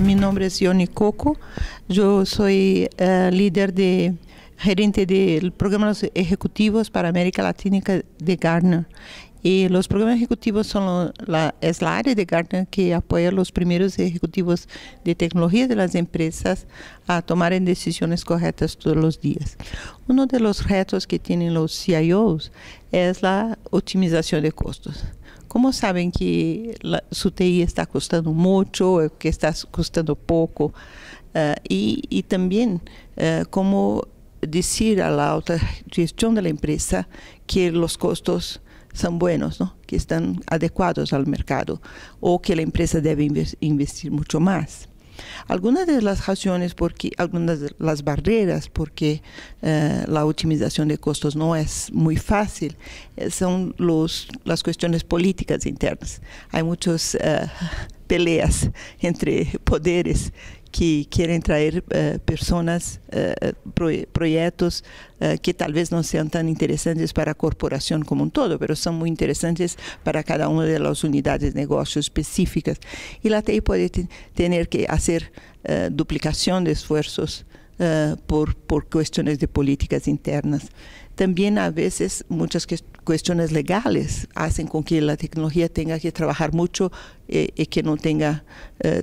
mi nombre es Yoni Coco, yo soy eh, líder de gerente de programas ejecutivos para América Latina de Gartner. Y los programas ejecutivos son es la área de Gartner que apoya a los primeros ejecutivos de tecnología de las empresas a tomar decisiones correctas todos los días. Uno de los retos que tienen los CIOs es la optimización de costos. ¿Cómo saben que su TI está costando mucho, eh, que está costando poco? Eh, y, también eh, cómo decir a la alta gestión de la empresa que los costos son buenos, que están adecuados al mercado o que la empresa debe investir mucho más. Algunas de las razones, porque, algunas de las barreras, porque eh, la optimización de costos no es muy fácil, eh, son los, las cuestiones políticas internas. Hay muchas eh, peleas entre poderes que quieren traer eh, personas, eh, proyectos, eh, que tal vez no sean tan interesantes para la corporación como un todo, pero son muy interesantes para cada una de las unidades de negocio específicas. Y la TI puede tener que hacer duplicación de esfuerzos por, cuestiones de políticas internas. También a veces muchas cuestiones legales hacen con que la tecnología tenga que trabajar mucho y que no tenga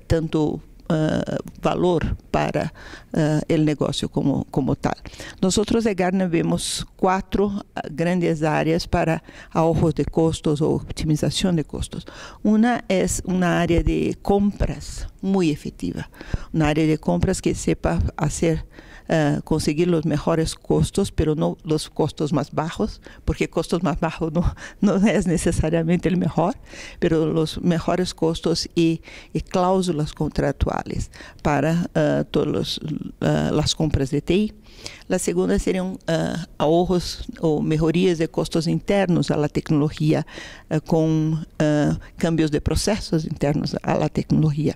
tanto Uh, valor para uh, el negocio como, como tal. Nosotros de Garner vemos cuatro ah, grandes áreas para ahorros de costos ou otimização de costos. Uma é uma área de compras muito efetiva, uma área de compras que sepa fazer Uh, ah, conseguir os mejores costos, pero não os costos mais baixos, porque costos mais baixos não é necessariamente o melhor. mas pero los mejores costos e cláusulas contratuais para uh, ah, todas uh, compras de TI. A segunda seriam ahorros ou melhorias de custos internos à tecnologia eh, com uh, eh, cambios de processos internos à tecnologia.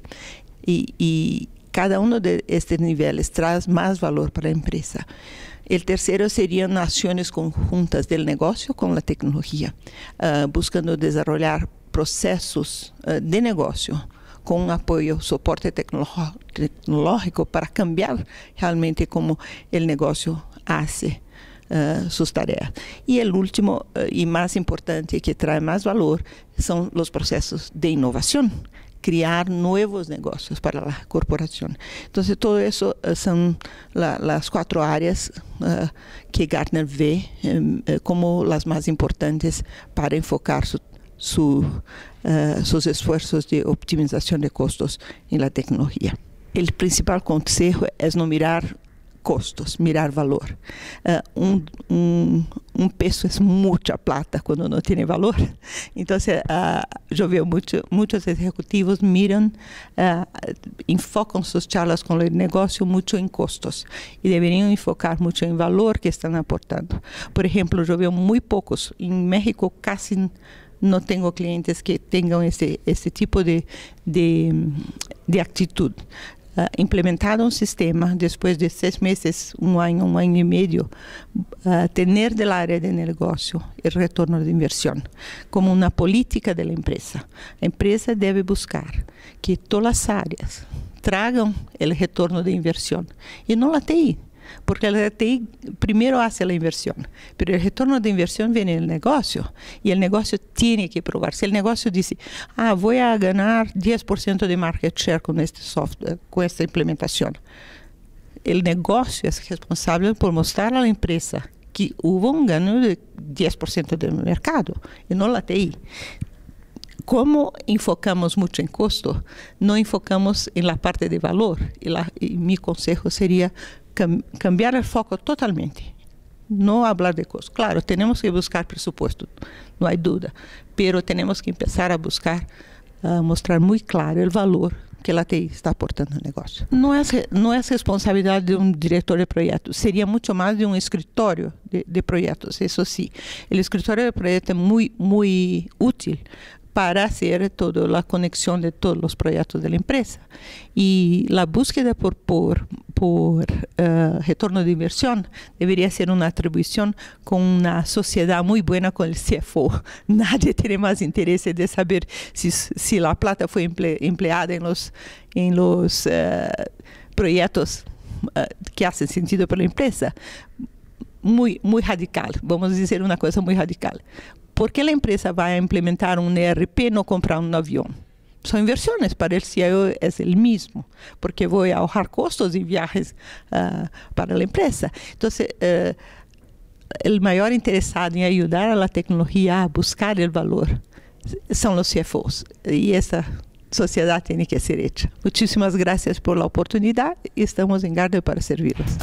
E, e cada um destes níveis traz mais valor para a empresa. O terceiro seria acciones conjuntas do negocio com a tecnologia, uh, buscando desarrollar processos uh, de negocio com apoio, suporte soporte tecnológico para cambiar realmente como negócio negocio hace. Eh, suas tarefas. E o último e eh, mais importante que traz mais valor são os processos de inovação criar novos negócios para a corporação. Então, tudo isso eh, são as quatro áreas uh, que Gartner vê um, como as mais importantes para enfocar su, su, uh, seus esforços de optimização de custos em tecnologia. O principal conselho é não mirar mirar valor. Uh, um, um, um peso é muita plata quando não tem valor. Então, uh, eu vejo muito, muitos executivos miram, uh, enfocam suas charlas com o negócio muito em custos e deveriam enfocar muito em valor que estão aportando. Por exemplo, eu vejo muito poucos. Em México, quase não tenho clientes que tenham esse, esse tipo de, de, de atitude uh, ah, implementar um sistema depois de seis meses, um ano, um ano e meio, uh, ah, ter da área de negócio o retorno de inversão como uma política da empresa. A empresa deve buscar que todas as áreas tragam o retorno de inversão e não a TI porque a TI primero hace la inversión, pero el retorno de inversión viene en el negocio y el negocio tiene que probar. Si el negocio dice, ah, voy a ganar 10% de market share con este software, con esta implementación, el negocio es responsable por mostrar a la empresa que hubo un ganho de 10% do mercado e não la TI como enfocamos muito em custo, não enfocamos em la parte de valor. E, la, e meu conselho seria cambiar o foco totalmente. Não falar de custo. Claro, temos que buscar presupuesto, não há dúvida. Pero temos que começar a buscar, a mostrar muito claro o valor que a TI está aportando ao negócio. Não é, não é responsabilidade de um diretor de projeto, seria muito mais de um escritório de, de projetos, isso sim. O escritório de projeto é muito, muito útil para hacer toda la conexión de todos los proyectos de la empresa. Y la búsqueda por, por, eh, retorno de inversión debería ser una atribución con una sociedad muy buena con el CFO. Nadie tiene más interés de saber si, la plata fue empleada en los, en los eh, proyectos eh, que hacen sentido para la empresa. Muy, muy radical, vamos a decir una cosa muy radical ¿Por qué la empresa va é ah, a implementar un ERP no comprar un avión? Son inversiones, para el CIO es el mismo, porque voy a ahorrar costos y viajes uh, para la empresa. Entonces, uh, el mayor interesado en ayudar a la tecnología a buscar el valor son los CFOs. Y esa sociedad tiene que ser hecha. Muchísimas gracias por la oportunidad y estamos en Gardner para servirles.